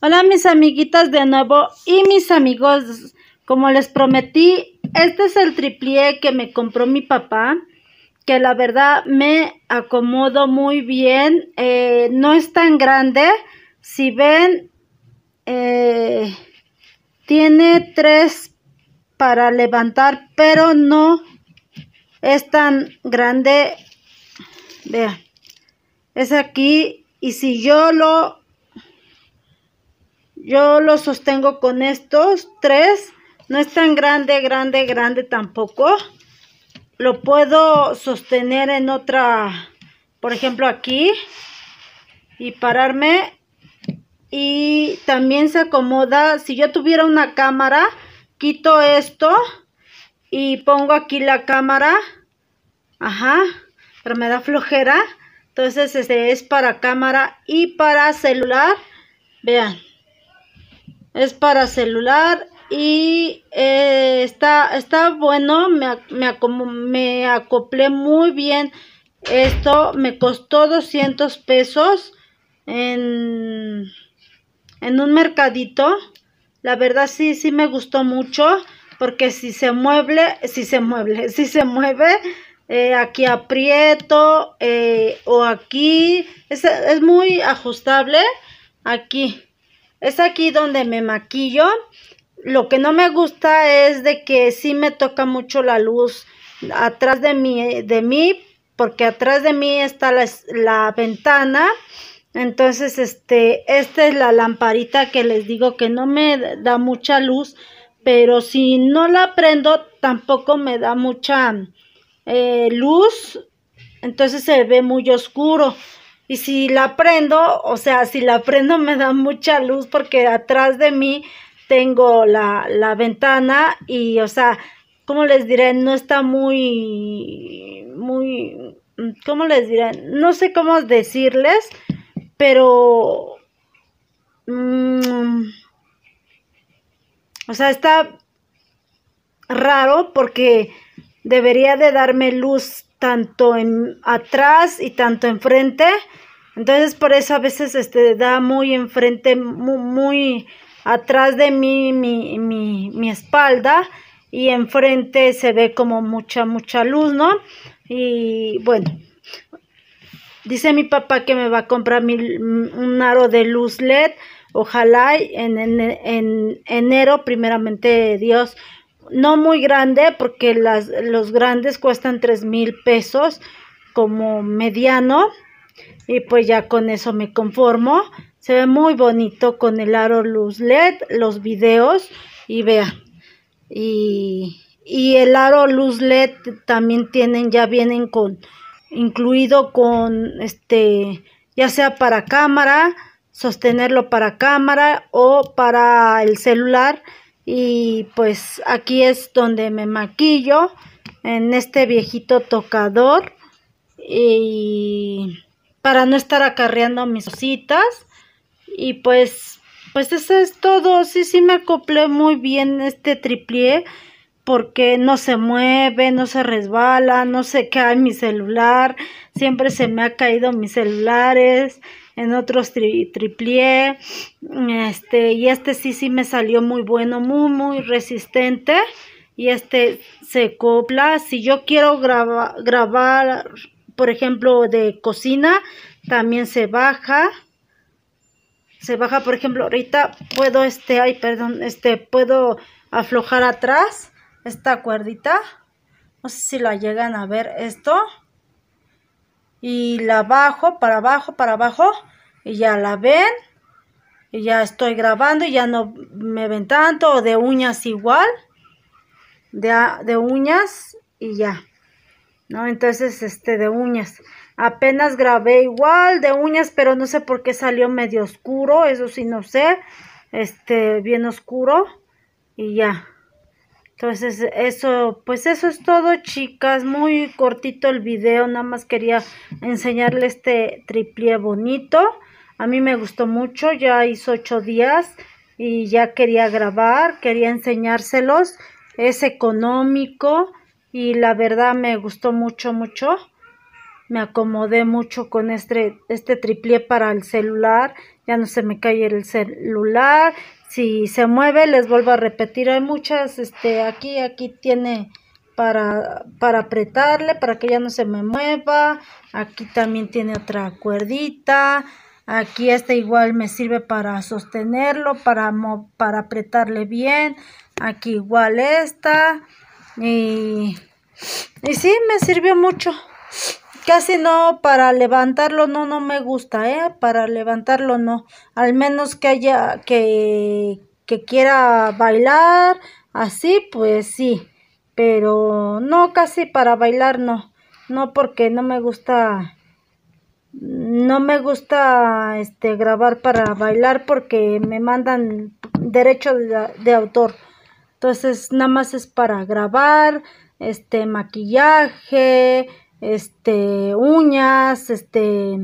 Hola mis amiguitas de nuevo y mis amigos, como les prometí, este es el triplié que me compró mi papá, que la verdad me acomodo muy bien, eh, no es tan grande, si ven, eh, tiene tres para levantar, pero no es tan grande, vean, es aquí, y si yo lo yo lo sostengo con estos tres. No es tan grande, grande, grande tampoco. Lo puedo sostener en otra, por ejemplo aquí, y pararme. Y también se acomoda, si yo tuviera una cámara, quito esto y pongo aquí la cámara. Ajá, pero me da flojera. Entonces este es para cámara y para celular. Vean. Es para celular y eh, está, está bueno, me, me, acoplé muy bien. Esto me costó 200 pesos en, un mercadito. La verdad sí, sí me gustó mucho porque si se mueve, si se mueve, si se mueve, aquí aprieto eh, o aquí, es muy ajustable aquí. Es aquí donde me maquillo. Lo que no me gusta es de que sí me toca mucho la luz atrás de mí, de mí porque atrás de mí está la, ventana. Entonces, este, esta es la lamparita que les digo que no me da mucha luz, pero si no la prendo tampoco me da mucha eh, luz, entonces se ve muy oscuro. Y si la prendo, o sea, si la prendo me da mucha luz porque atrás de mí tengo la, ventana y, o sea, ¿cómo les diré? No está muy, muy, ¿cómo les diré? No sé cómo decirles, pero... Mm, o sea, está raro porque debería de darme luz tanto en atrás y tanto enfrente. Entonces por eso a veces este da muy enfrente, muy, atrás de mí mi, espalda y enfrente se ve como mucha, mucha luz, ¿no? Y bueno, dice mi papá que me va a comprar un aro de luz LED, ojalá en, en, en enero, primeramente Dios, no muy grande porque las, los grandes cuestan 3 mil pesos como mediano y pues ya con eso me conformo. Se ve muy bonito con el aro luz LED, los videos y vea Y, y el aro luz LED también tienen, ya vienen con, incluido con este, ya sea para cámara, sostenerlo para cámara o para el celular y pues aquí es donde me maquillo, en este viejito tocador. Y para no estar acarreando mis cositas. Y pues, pues eso es todo. Sí, sí me acoplé muy bien este triplié porque no se mueve, no se resbala, no se cae mi celular, siempre se me ha caído mis celulares, en otros triplié, este, y este sí, sí me salió muy bueno, muy, muy resistente, y este se copla, si yo quiero grabar, por ejemplo, de cocina, también se baja, se baja, por ejemplo, ahorita puedo, este, ay, perdón, este, puedo aflojar atrás esta cuerdita, no sé si la llegan a ver esto, y la bajo para abajo, para abajo y ya la ven. Y ya estoy grabando y ya no me ven tanto, de uñas igual, de, de uñas y ya. ¿No? Entonces, este, de uñas. Apenas grabé igual de uñas, pero no sé por qué salió medio oscuro, eso sí no sé, este, bien oscuro y ya. Entonces, eso, pues eso es todo, chicas. Muy cortito el video, nada más quería enseñarle este triplé bonito. A mí me gustó mucho, ya hizo ocho días y ya quería grabar, quería enseñárselos. Es económico y la verdad me gustó mucho, mucho. Me acomodé mucho con este, este para el celular. Ya no se me cae el celular, si se mueve, les vuelvo a repetir, hay muchas, este, aquí, aquí tiene para, para apretarle, para que ya no se me mueva, aquí también tiene otra cuerdita, aquí esta igual me sirve para sostenerlo, para, para apretarle bien, aquí igual esta, y, y sí, me sirvió mucho. Casi no, para levantarlo no, no me gusta, ¿eh? Para levantarlo no. Al menos que haya, que, que quiera bailar, así, pues sí. Pero no, casi para bailar no. No, porque no me gusta, no me gusta este, grabar para bailar porque me mandan derecho de, de autor. Entonces, nada más es para grabar, este, maquillaje, este, uñas, este,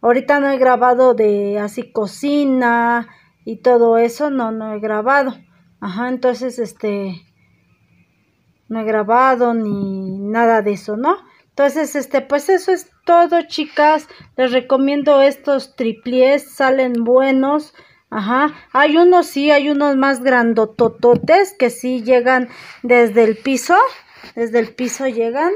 ahorita no he grabado de así cocina y todo eso, no, no he grabado. Ajá, entonces, este, no he grabado ni nada de eso, ¿no? Entonces, este, pues eso es todo, chicas. Les recomiendo estos triplies, salen buenos. Ajá, hay unos sí, hay unos más grandotototes que sí llegan desde el piso, desde el piso llegan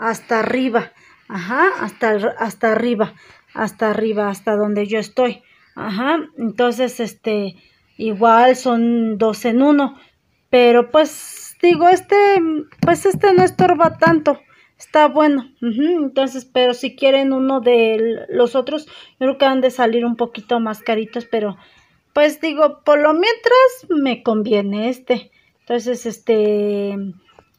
hasta arriba, ajá, hasta, hasta arriba, hasta arriba, hasta donde yo estoy, ajá, entonces, este, igual son dos en uno, pero pues, digo, este, pues este no estorba tanto, está bueno, entonces, pero si quieren uno de los otros, creo que han de salir un poquito más caritos, pero, pues digo, por lo mientras, me conviene este, entonces, este,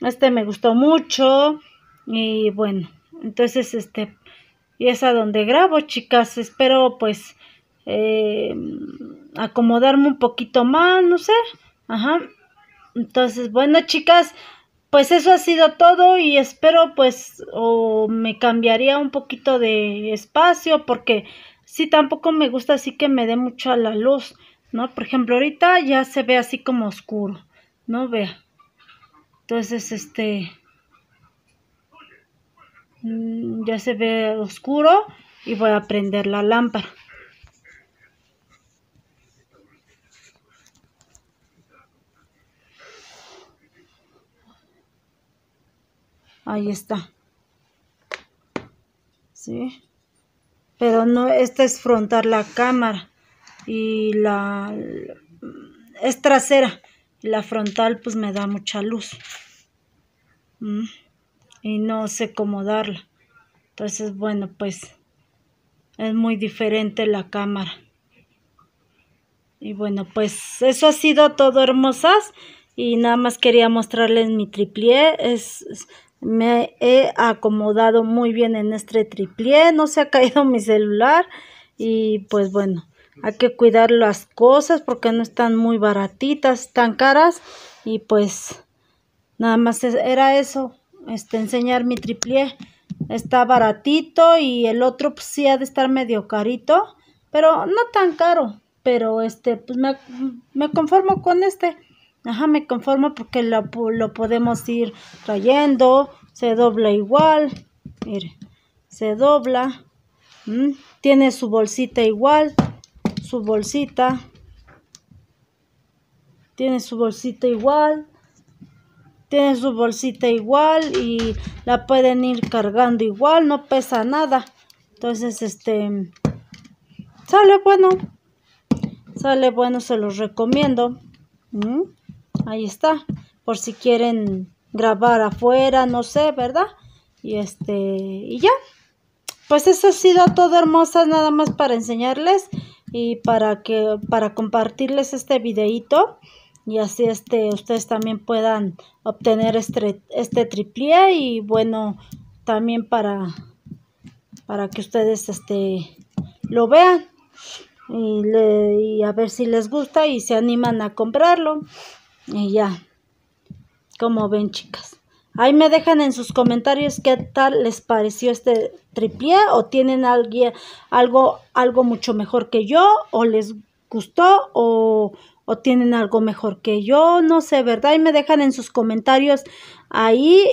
este me gustó mucho, y bueno, entonces este y es a donde grabo, chicas. Espero pues eh, acomodarme un poquito más, no sé. Ajá. Entonces, bueno, chicas, pues eso ha sido todo y espero pues o me cambiaría un poquito de espacio porque sí tampoco me gusta así que me dé mucho a la luz, ¿no? Por ejemplo, ahorita ya se ve así como oscuro, ¿no? Vea. Entonces, este, Mm, ya se ve oscuro y voy a prender la lámpara. Ahí está. ¿Sí? Pero no, esta es frontal la cámara y la es trasera. La frontal pues me da mucha luz. Mm y no sé cómo darla. Entonces, bueno, pues es muy diferente la cámara. Y bueno, pues eso ha sido todo, hermosas. Y nada más quería mostrarles mi triplie, Es, me he acomodado muy bien en este triplie, No se ha caído mi celular. Y pues bueno, hay que cuidar las cosas porque no están muy baratitas, tan caras. Y pues nada más era eso este, enseñar mi triplié. Está baratito y el otro pues, sí ha de estar medio carito, pero no tan caro. Pero este, pues me, conformo con este. Ajá, me conformo porque lo, podemos ir trayendo. Se dobla igual. Mire, se dobla. Mm, tiene su bolsita igual. Su bolsita. Tiene su bolsita igual tienen su bolsita igual y la pueden ir cargando igual, no pesa nada. Entonces, este, sale bueno, sale bueno, se los recomiendo. Mm, ahí está, por si quieren grabar afuera, no sé, ¿verdad? Y este, y ya. Pues eso ha sido todo hermosas, nada más para enseñarles y para que para compartirles este videito y así este ustedes también puedan obtener este, este y bueno también para para que ustedes este lo vean y, a ver si les gusta y se animan a comprarlo y ya como ven chicas Ahí me dejan en sus comentarios qué tal les pareció este triplie. o tienen alguien, algo, algo mucho mejor que yo o les gustó o, o tienen algo mejor que yo, no sé, ¿verdad? Y me dejan en sus comentarios ahí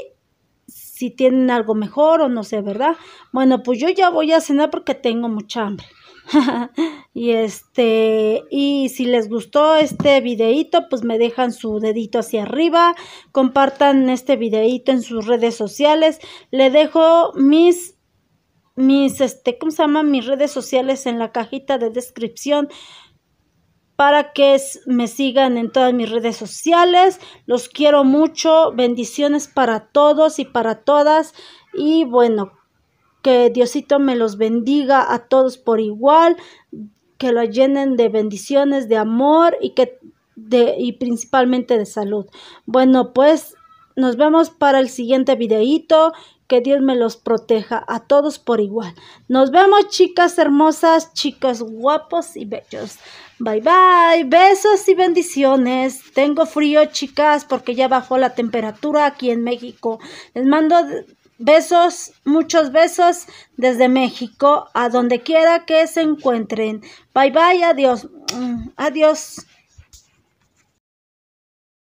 si tienen algo mejor o no sé, ¿verdad? Bueno, pues yo ya voy a cenar porque tengo mucha hambre. y este, y si les gustó este videito, pues me dejan su dedito hacia arriba, compartan este videito en sus redes sociales, le dejo mis mis este, ¿cómo se llama? mis redes sociales en la cajita de descripción para que me sigan en todas mis redes sociales. Los quiero mucho. Bendiciones para todos y para todas. Y bueno, que Diosito me los bendiga a todos por igual. Que lo llenen de bendiciones, de amor y que de, y principalmente de salud. Bueno, pues nos vemos para el siguiente videito que Dios me los proteja a todos por igual. Nos vemos chicas hermosas, chicas guapos y bellos. Bye bye, besos y bendiciones. Tengo frío chicas porque ya bajó la temperatura aquí en México. Les mando besos, muchos besos desde México a donde quiera que se encuentren. Bye bye, adiós. Mm, adiós.